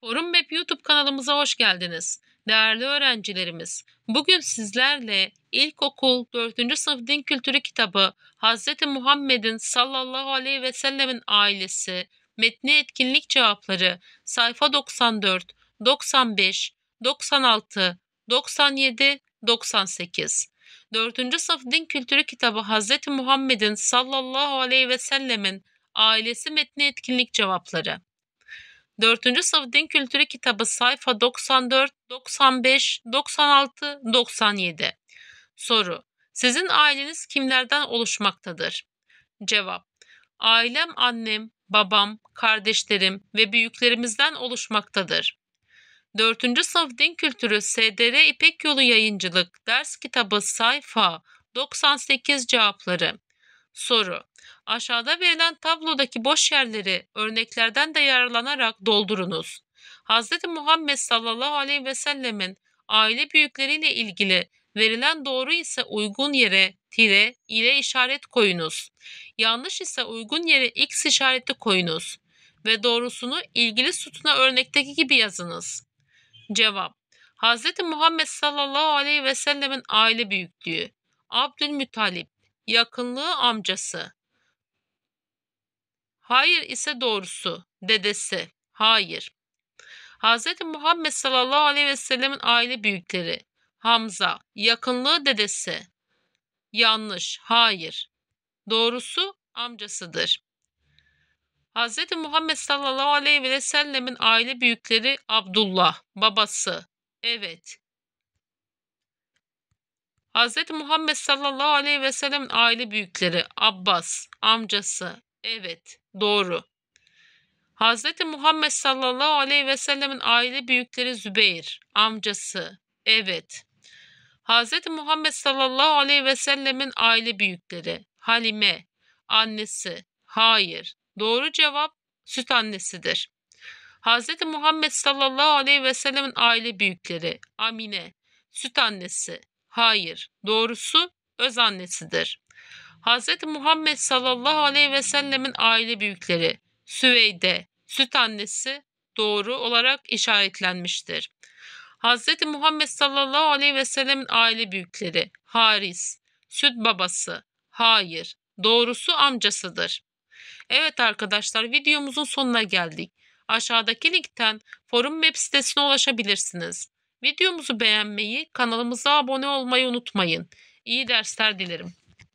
Forum Web YouTube kanalımıza hoş geldiniz. Değerli öğrencilerimiz, bugün sizlerle İlkokul 4. Sınıf Din Kültürü kitabı Hz. Muhammed'in sallallahu aleyhi ve sellemin ailesi, metni etkinlik cevapları sayfa 94, 95, 96, 97, 98. 4. Sınıf Din Kültürü kitabı Hz. Muhammed'in sallallahu aleyhi ve sellemin ailesi metni etkinlik cevapları. 4. sınıf din kültürü kitabı sayfa 94, 95, 96, 97. Soru. Sizin aileniz kimlerden oluşmaktadır? Cevap. Ailem annem, babam, kardeşlerim ve büyüklerimizden oluşmaktadır. 4. sınıf din kültürü SDR İpek Yolu Yayıncılık ders kitabı sayfa 98 cevapları. Soru. Aşağıda verilen tablodaki boş yerleri örneklerden de yararlanarak doldurunuz. Hz. Muhammed sallallahu aleyhi ve sellemin aile büyükleriyle ilgili verilen doğru ise uygun yere tire ile işaret koyunuz. Yanlış ise uygun yere x işareti koyunuz ve doğrusunu ilgili sütuna örnekteki gibi yazınız. Cevap Hz. Muhammed sallallahu aleyhi ve sellemin aile büyüklüğü Abdülmütalip yakınlığı amcası. Hayır ise doğrusu dedesi. Hayır. Hz. Muhammed sallallahu aleyhi ve sellemin aile büyükleri. Hamza. Yakınlığı dedesi. Yanlış. Hayır. Doğrusu amcasıdır. Hz. Muhammed sallallahu aleyhi ve sellemin aile büyükleri Abdullah, babası. Evet. Hz. Muhammed sallallahu aleyhi ve sellem'in aile büyükleri Abbas, amcası, evet, doğru. Hz. Muhammed sallallahu aleyhi ve sellemin aile büyükleri Zübeyir, amcası, evet. Hz. Muhammed sallallahu aleyhi ve sellemin aile büyükleri Halime, annesi, hayır. Doğru cevap süt annesidir. Hz. Muhammed sallallahu aleyhi ve sellemin aile büyükleri Amine, süt annesi, Hayır, doğrusu öz annesidir. Hz. Muhammed sallallahu aleyhi ve sellemin aile büyükleri Süveyde, süt annesi doğru olarak işaretlenmiştir. Hz. Muhammed sallallahu aleyhi ve sellemin aile büyükleri Haris, süt babası, hayır, doğrusu amcasıdır. Evet arkadaşlar videomuzun sonuna geldik. Aşağıdaki linkten forum web sitesine ulaşabilirsiniz. Videomuzu beğenmeyi, kanalımıza abone olmayı unutmayın. İyi dersler dilerim.